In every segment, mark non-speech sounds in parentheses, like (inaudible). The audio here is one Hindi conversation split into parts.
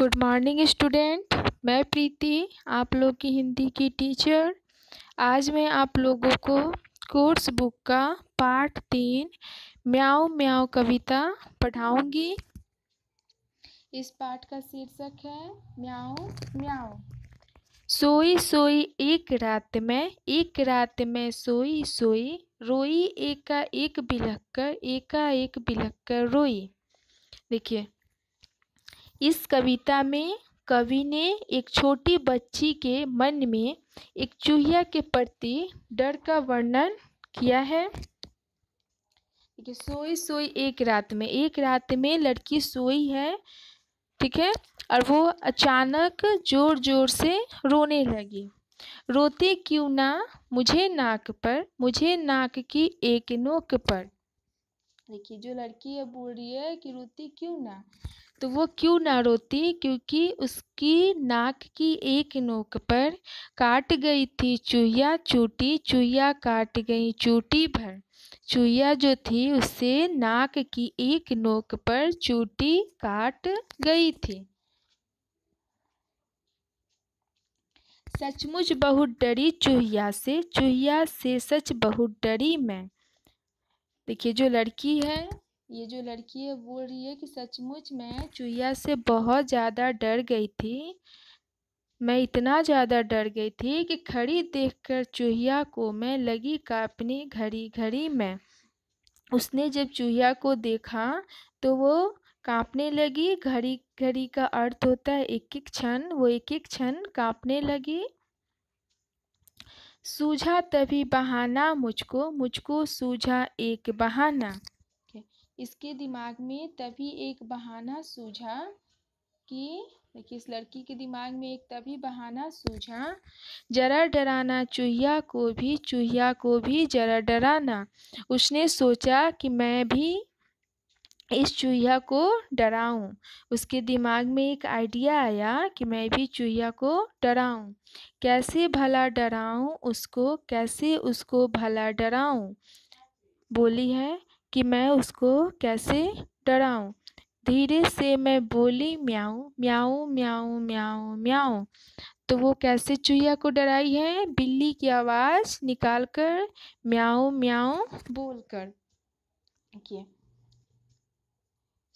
गुड मॉर्निंग स्टूडेंट मैं प्रीति आप लोग की हिंदी की टीचर आज मैं आप लोगों को कोर्स बुक का पार्ट तीन म्याओ म्याओ कविता पढ़ाऊंगी इस पाठ का शीर्षक है म्याओ म्याओ सोई सोई एक रात में एक रात में सोई सोई रोई एका एक बिलक कर एका एक बिलक कर रोई देखिए इस कविता में कवि ने एक छोटी बच्ची के मन में एक चूहिया के प्रति डर का वर्णन किया है देखिए सोई सोई एक रात में एक रात में लड़की सोई है ठीक है और वो अचानक जोर जोर से रोने लगी रोते क्यों ना मुझे नाक पर मुझे नाक की एक नोक पर देखिए जो लड़की है बोल रही है कि रोती क्यों ना तो वो क्यों ना रोती क्योंकि उसकी नाक की एक नोक पर काट गई थी चूहिया चूटी चूहिया काट गई चूटी भर चूहिया जो थी उससे नाक की एक नोक पर चूटी काट गई थी सचमुच बहुत डरी चूहिया से चूहिया से सच बहुत डरी मैं देखिए जो लड़की है ये जो लड़की है बोल रही है कि सचमुच मैं चूहिया से बहुत ज़्यादा डर गई थी मैं इतना ज़्यादा डर गई थी कि खड़ी देखकर चूहिया को मैं लगी कांपने घड़ी घड़ी में उसने जब चूहिया को देखा तो वो कांपने लगी घड़ी घड़ी का अर्थ होता है एक एक क्षण वो एक एक क्षण कांपने लगी सूझा तभी बहाना मुझको मुझको सूझा एक बहाना इसके दिमाग में तभी एक बहाना सूझा कि देखिए इस लड़की के दिमाग में एक तभी बहाना सूझा जरा डराना चूहिया को भी चूहिया को भी जरा डराना उसने सोचा कि मैं भी इस चूहिया को डराऊं उसके दिमाग में एक आइडिया आया कि मैं भी चूहिया को डराऊं कैसे भला डराऊं उसको कैसे उसको भला डराऊं बोली है कि मैं उसको कैसे डराऊं धीरे से मैं बोली म्याऊं म्याऊं म्याऊं म्याऊं म्याऊं तो वो कैसे चूहिया को डराई है बिल्ली की आवाज़ निकाल कर म्याऊं म्याऊं बोल कर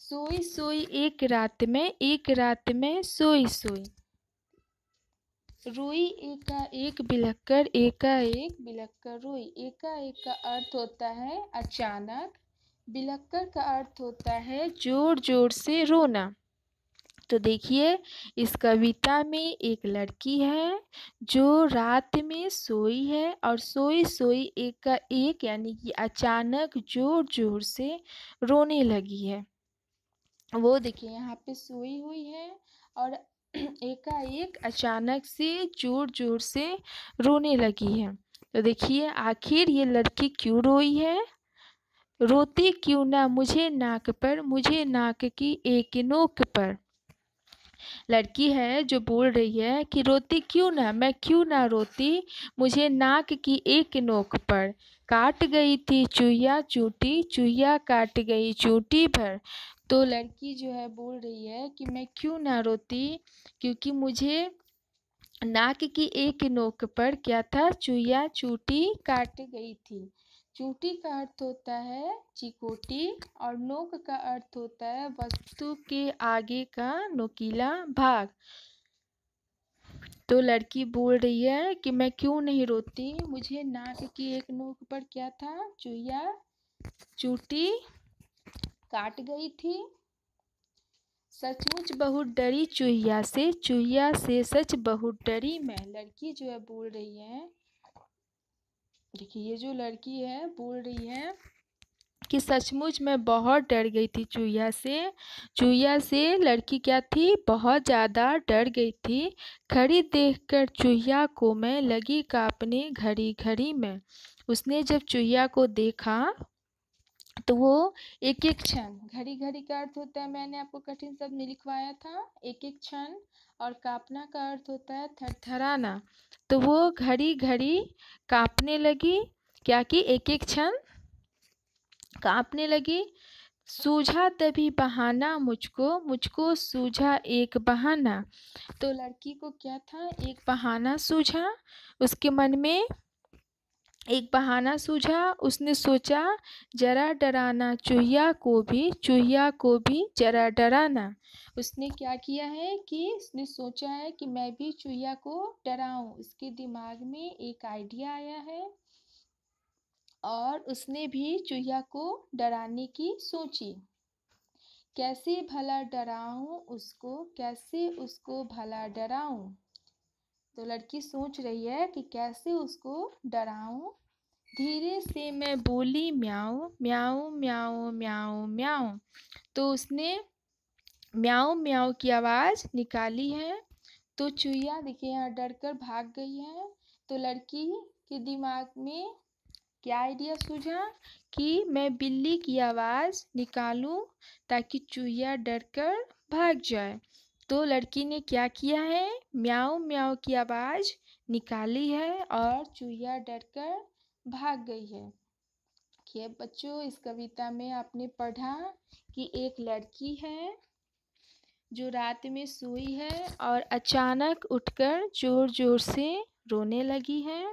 सोई सोई एक रात में एक रात में सोई सोई रोई एका एक बिलक्कर एका एक बिलक्कर रोई एका एक का अर्थ होता है अचानक बिलक्कर का अर्थ होता है जोर जोर से रोना तो देखिए इस कविता में एक लड़की है जो रात में सोई है और सोई सोई एक का एक यानी कि अचानक जोर जोर से रोने लगी है वो देखिए यहाँ पे सोई हुई है और (clears throat) एकाएक अचानक से जोर जोर से रोने लगी है तो देखिए आखिर ये लड़की क्यों रोई है रोती क्यों ना मुझे नाक पर मुझे नाक की एक नोक पर लड़की है जो बोल रही है कि रोती क्यों ना मैं क्यों ना रोती मुझे नाक की एक नोक पर काट गई थी चूहिया चूटी चूहिया काट गई चूटी भर तो लड़की जो है बोल रही है कि मैं क्यों ना रोती क्योंकि मुझे नाक की एक नोक पर क्या था चूहिया चूटी काट गई थी चूटी का अर्थ होता है चिकोटी और नोक का अर्थ होता है वस्तु के आगे का नोकीला भाग तो लड़की बोल रही है कि मैं क्यों नहीं रोती मुझे नाक की एक नोक पर क्या था चूहिया चूटी काट गई थी सचमुच बहुत डरी चूहिया से चूहिया से सच बहुत डरी मैं लड़की जो है बोल रही है देखिए ये जो लड़की है बोल रही है कि सचमुच मैं बहुत डर गई थी चूहिया से चूया से लड़की क्या थी बहुत ज़्यादा डर गई थी खड़ी देखकर चूहिया को मैं लगी कापने घड़ी घड़ी में उसने जब चूहिया को देखा तो वो एक एक क्षण घड़ी घड़ी का अर्थ होता है मैंने आपको कठिन शब्द में लिखवाया था एक एक क्षण और कांपना का अर्थ होता है थरथराना तो वो घड़ी घड़ी कांपने लगी क्या कि एक एक क्षण कांपने लगी सूझा तभी बहाना मुझको मुझको सूझा एक बहाना तो लड़की को क्या था एक बहाना सूझा उसके मन में एक बहाना सूझा उसने सोचा जरा डराना चूहिया को भी चूहिया को भी जरा डराना उसने क्या किया है कि उसने सोचा है कि मैं भी चूहिया को डराऊं उसके दिमाग में एक आइडिया आया है और उसने भी चूहिया को डराने की सोची कैसे भला डराऊं उसको कैसे उसको भला डराऊं तो लड़की सोच रही है कि कैसे उसको डराऊं धीरे से मैं बोली म्याओ म्याओ म्याओ म्याओ म्याऊ तो उसने म्याओ म्याओ की आवाज़ निकाली है तो चूहिया देखिए यहाँ डर कर भाग गई है तो लड़की के दिमाग में क्या आइडिया सूझा कि मैं बिल्ली की आवाज़ निकालूं ताकि चूहिया डर कर भाग जाए तो लड़की ने क्या किया है म्याऊ म्याऊ की आवाज़ निकाली है और चूहिया डर कर भाग गई है देखिए बच्चों इस कविता में आपने पढ़ा कि एक लड़की है जो रात में सोई है और अचानक उठकर ज़ोर ज़ोर से रोने लगी है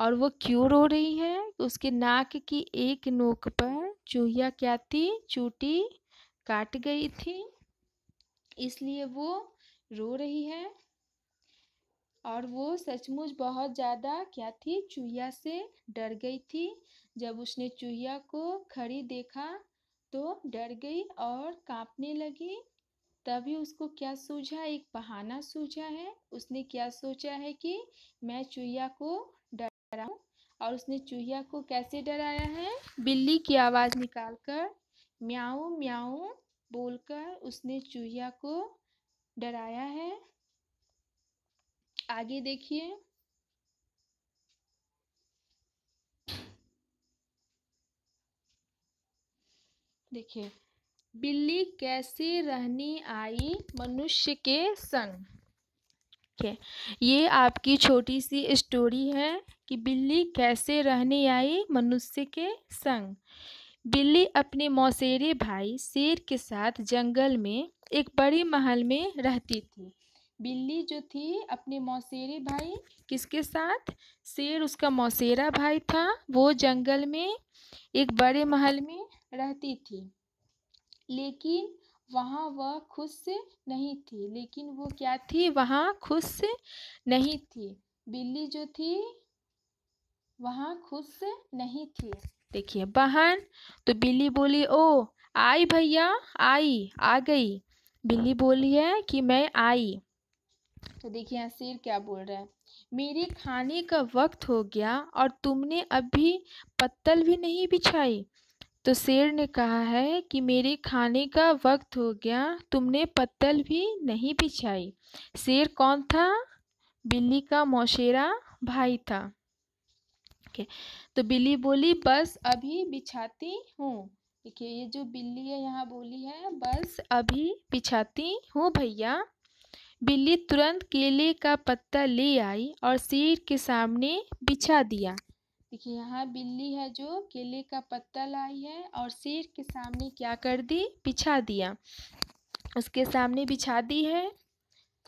और वो क्यों रो रही है उसके नाक की एक नोक पर चूहिया क्या थी चूटी काट गई थी इसलिए वो रो रही है और वो सचमुच बहुत ज़्यादा क्या थी चूहिया से डर गई थी जब उसने चूहिया को खड़ी देखा तो डर गई और कांपने लगी तभी उसको क्या सूझा एक बहाना सूझा है उसने क्या सोचा है कि मैं चूहिया को डरा और उसने चूहिया को कैसे डराया है बिल्ली की आवाज़ निकाल कर म्याऊ म्याऊ बोलकर उसने चूहिया को डराया है आगे देखिए देखिए बिल्ली कैसे रहनी आई मनुष्य के संग ठीक है ये आपकी छोटी सी स्टोरी है कि बिल्ली कैसे रहने आई मनुष्य के संग बिल्ली अपने मौसेरे भाई शेर के साथ जंगल में एक बड़े महल में रहती थी बिल्ली जो थी अपने मौसेरे भाई किसके साथ शेर उसका मौसेरा भाई था वो जंगल में एक बड़े महल में रहती थी लेकिन वहाँ वह खुश नहीं थी लेकिन वो क्या थी वहाँ खुश नहीं थी बिल्ली जो थी वहाँ खुश नहीं थी देखिए बहन तो बिल्ली बोली ओ आई भैया आई आ गई बिल्ली बोली है कि मैं आई तो देखिए यहाँ शेर क्या बोल रहा है मेरे खाने का वक्त हो गया और तुमने अभी पत्तल भी नहीं बिछाई तो शेर ने कहा है कि मेरे खाने का वक्त हो गया तुमने पत्तल भी नहीं बिछाई शेर कौन था बिल्ली का मौसेरा भाई था ठीक है तो बिल्ली बोली बस अभी बिछाती हूँ देखिए ये जो बिल्ली है यहाँ बोली है बस अभी बिछाती हूँ भैया बिल्ली तुरंत केले का पत्ता ले आई और सिर के सामने बिछा दिया देखिए यहाँ बिल्ली है जो केले का पत्ता लाई है और सिर के सामने क्या कर दी बिछा दिया उसके सामने बिछा दी है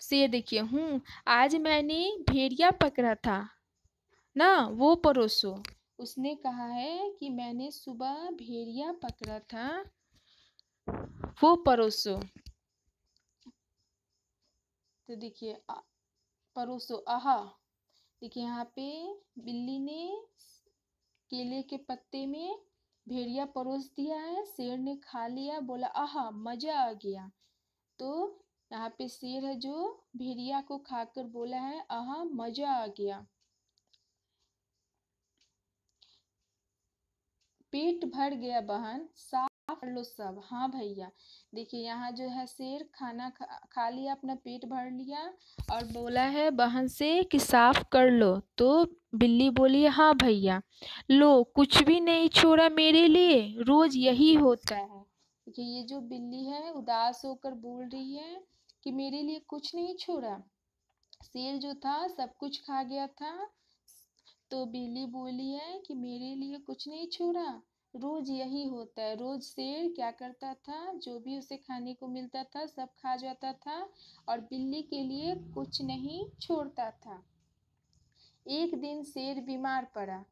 से देखिए हूँ आज मैंने भेड़िया पकड़ा था ना वो परोसो उसने कहा है कि मैंने सुबह भेड़िया पकड़ा था वो परोसो तो देखिए परोसो आहा देखिए यहाँ पे बिल्ली ने केले के पत्ते में भेड़िया परोस दिया है शेर ने खा लिया बोला आहा मज़ा आ गया तो यहाँ पे शेर है जो भेड़िया को खाकर बोला है आहा मज़ा आ गया पेट भर गया बहन साफ कर लो सब हाँ भैया देखिए यहाँ जो है शेर खाना खा, खा लिया अपना पेट भर लिया और बोला है बहन से कि साफ कर लो तो बिल्ली बोली हाँ भैया लो कुछ भी नहीं छोड़ा मेरे लिए रोज यही होता है देखिए ये जो बिल्ली है उदास होकर बोल रही है कि मेरे लिए कुछ नहीं छोड़ा शेर जो था सब कुछ खा गया था तो बिल्ली बोली है कि मेरे लिए कुछ नहीं छोड़ा रोज यही होता है रोज शेर क्या करता था जो भी उसे खाने को मिलता था सब खा जाता था और बिल्ली के लिए कुछ नहीं छोड़ता था एक दिन शेर बीमार पड़ा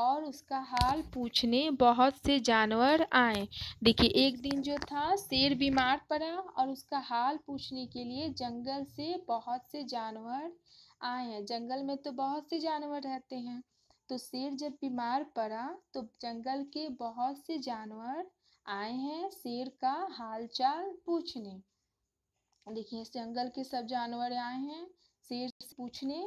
और उसका हाल पूछने बहुत से जानवर आए देखिए एक दिन जो था शेर बीमार पड़ा और उसका हाल पूछने के लिए जंगल से बहुत से जानवर आए हैं जंगल में तो बहुत से जानवर रहते हैं तो शेर जब बीमार पड़ा तो जंगल के बहुत से जानवर आए हैं शेर का हालचाल पूछने देखिए जंगल के सब जानवर आए हैं शेर से पूछने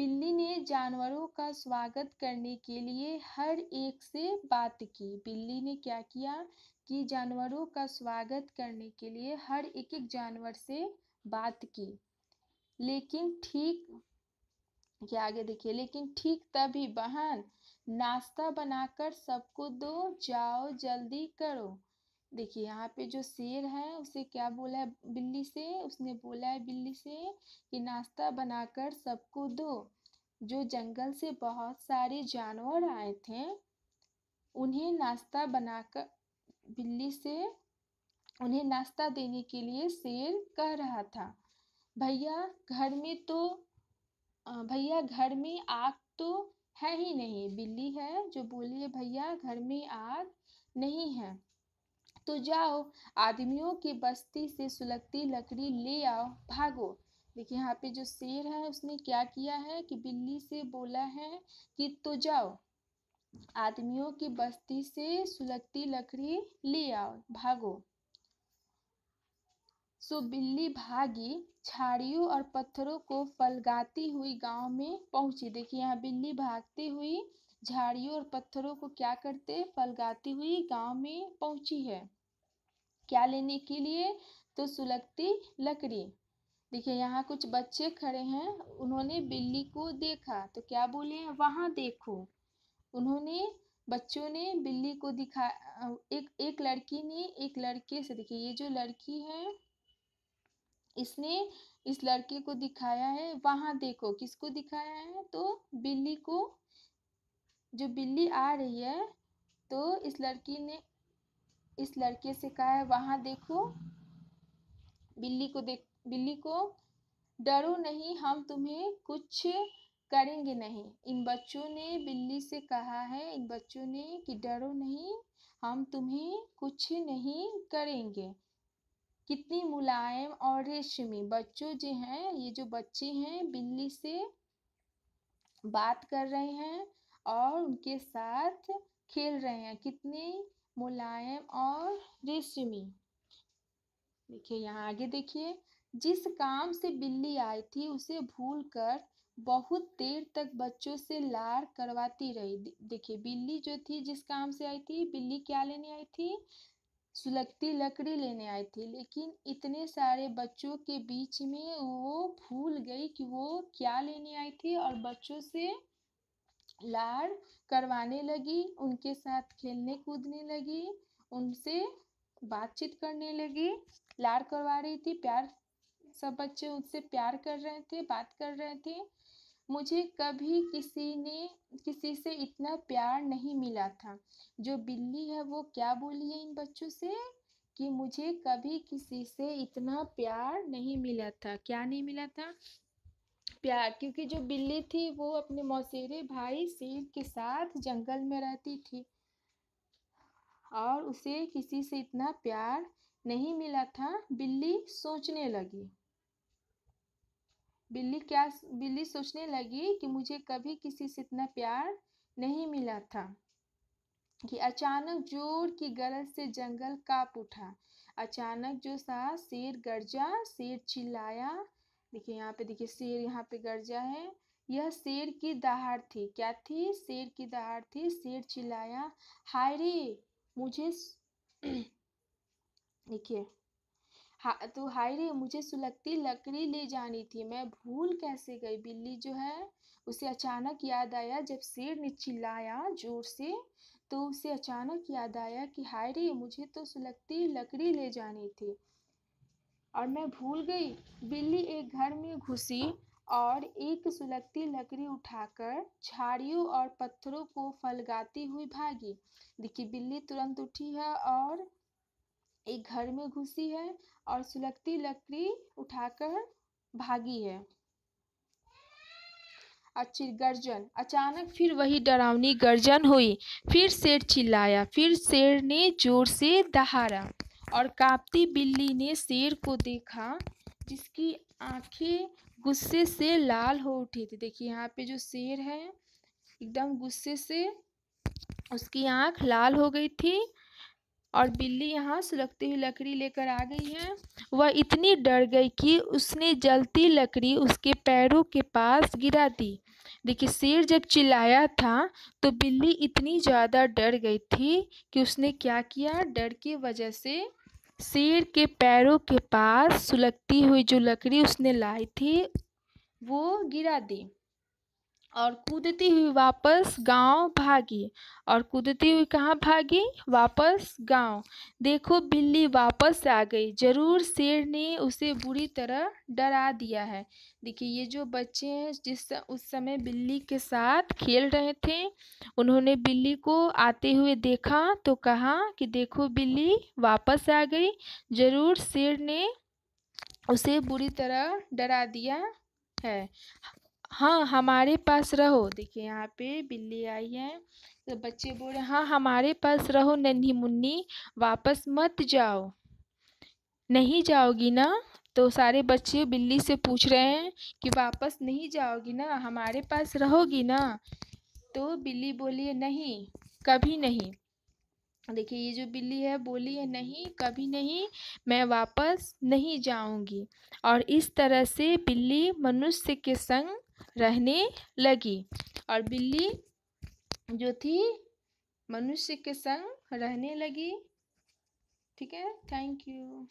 बिल्ली ने जानवरों का स्वागत करने के लिए हर एक से बात की बिल्ली ने क्या किया कि जानवरों का स्वागत करने के लिए हर एक एक जानवर से बात की लेकिन ठीक क्या आगे देखिए लेकिन ठीक तभी बहन नाश्ता बनाकर सबको दो जाओ जल्दी करो देखिए यहाँ पे जो शेर है उसे क्या बोला है बिल्ली से उसने बोला है बिल्ली से कि नाश्ता बनाकर सबको दो जो जंगल से बहुत सारे जानवर आए थे उन्हें नाश्ता बनाकर बिल्ली से उन्हें नाश्ता देने के लिए शेर कह रहा था भैया घर में तो भैया घर में आग तो है ही नहीं बिल्ली है जो बोली है भैया घर में आग नहीं है तो जाओ आदमियों की बस्ती से सुलगती लकड़ी ले आओ भागो देखिए यहाँ पे जो शेर है उसने क्या किया है कि बिल्ली से बोला है कि तो जाओ आदमियों की बस्ती से सुलगती लकड़ी ले आओ भागो सो बिल्ली भागी झाड़ियों और पत्थरों को फलगाती हुई गांव में पहुंची देखिए यहाँ बिल्ली भागती हुई झाड़ियों और पत्थरों को क्या करते फलगाती हुई गांव में पहुंची है क्या लेने के लिए तो सुलगती लकड़ी देखिए यहाँ कुछ बच्चे खड़े हैं उन्होंने बिल्ली को देखा तो क्या बोले वहाँ देखो उन्होंने बच्चों ने बिल्ली को दिखा एक एक लड़की ने एक लड़के से देखिए ये जो लड़की है इसने इस लड़के को दिखाया है वहां देखो किसको दिखाया है तो बिल्ली को जो बिल्ली आ रही है तो इस लड़की ने इस लड़के से कहा है वहां देखो बिल्ली को देख बिल्ली को डरो नहीं हम तुम्हें कुछ करेंगे नहीं इन बच्चों ने बिल्ली से कहा है इन बच्चों ने कि डरो नहीं हम तुम्हें कुछ नहीं करेंगे कितनी मुलायम और रेशमी बच्चों जो हैं ये जो बच्चे हैं बिल्ली से बात कर रहे हैं और उनके साथ खेल रहे हैं कितने मुलायम और रेशमी देखिए यहाँ आगे देखिए जिस काम से बिल्ली आई थी उसे भूल कर बहुत देर तक बच्चों से लार करवाती रही देखिए बिल्ली जो थी जिस काम से आई थी बिल्ली क्या लेने आई थी सुलगती लकड़ी लेने आई थी लेकिन इतने सारे बच्चों के बीच में वो भूल गई कि वो क्या लेने आई थी और बच्चों से लाड़ करवाने लगी उनके साथ खेलने कूदने लगी उनसे बातचीत करने लगी लाड़ करवा रही थी प्यार सब बच्चे उससे प्यार कर रहे थे बात कर रहे थे मुझे कभी किसी ने किसी से इतना प्यार नहीं मिला था जो बिल्ली है वो क्या बोली है इन बच्चों से कि मुझे कभी किसी से इतना प्यार नहीं मिला था क्या नहीं मिला था प्यार क्योंकि जो बिल्ली थी वो अपने मौसेरे भाई सेब के साथ जंगल में रहती थी और उसे किसी से इतना प्यार नहीं मिला था बिल्ली सोचने लगी बिल्ली क्या बिल्ली सोचने लगी कि मुझे कभी किसी से इतना प्यार नहीं मिला था कि अचानक जोर की गरज से जंगल काप उठा अचानक जो सा शेर गरजा शेर चिल्लाया देखिए यहाँ पे देखिए शेर यहाँ पे गर्जा है यह शेर की दहाड़ थी क्या थी शेर की दहाड़ थी शेर चिल्लाया हाय रे मुझे (clears throat) देखिए हा तो हाय रे मुझे सुलगती लकड़ी ले जानी थी मैं भूल कैसे गई बिल्ली जो है उसे अचानक याद आया जब शेर ने चिल्लाया जोर से तो उसे अचानक याद आया कि हाय रे मुझे तो सुलगती लकड़ी ले जानी थी और मैं भूल गई बिल्ली एक घर में घुसी और एक सुलगती लकड़ी उठाकर झाड़ियों और पत्थरों को फलगाती हुई भागी देखिए बिल्ली तुरंत उठी है और एक घर में घुसी है और सुलगती लकड़ी उठाकर भागी है अच्छी गर्जन अचानक फिर वही डरावनी गर्जन हुई फिर शेर चिल्लाया फिर शेर ने जोर से दहाड़ा और कांपती बिल्ली ने शेर को देखा जिसकी आंखें गुस्से से लाल हो उठी थी देखिए यहाँ पे जो शेर है एकदम गुस्से से उसकी आंख लाल हो गई थी और बिल्ली यहाँ सुलगती हुई लकड़ी लेकर आ गई है वह इतनी डर गई कि उसने जलती लकड़ी उसके पैरों के पास गिरा दी देखिए शेर जब चिल्लाया था तो बिल्ली इतनी ज़्यादा डर गई थी कि उसने क्या किया डर की वजह से शेर के पैरों के पास सुलगती हुई जो लकड़ी उसने लाई थी वो गिरा दी और कूदती हुई वापस गांव भागी और कूदती हुई कहाँ भागी वापस गांव देखो बिल्ली वापस आ गई जरूर शेर ने उसे बुरी तरह डरा दिया है देखिए ये जो बच्चे हैं जिस उस समय बिल्ली के साथ खेल रहे थे उन्होंने बिल्ली को आते हुए देखा तो कहा कि देखो बिल्ली वापस आ गई जरूर शेर ने उसे बुरी तरह डरा दिया है हाँ हमारे पास रहो देखिए यहाँ पे बिल्ली आई है तो बच्चे बोल रहे हाँ हमारे पास रहो नन्ही मुन्नी वापस मत जाओ नहीं जाओगी ना तो सारे बच्चे बिल्ली से पूछ रहे हैं कि वापस नहीं जाओगी ना हमारे पास रहोगी ना तो बिल्ली बोली है नहीं कभी नहीं देखिए ये जो बिल्ली है बोली है नहीं कभी नहीं मैं वापस नहीं जाऊंगी और इस तरह से बिल्ली मनुष्य के संग रहने लगी और बिल्ली जो थी मनुष्य के संग रहने लगी ठीक है थैंक यू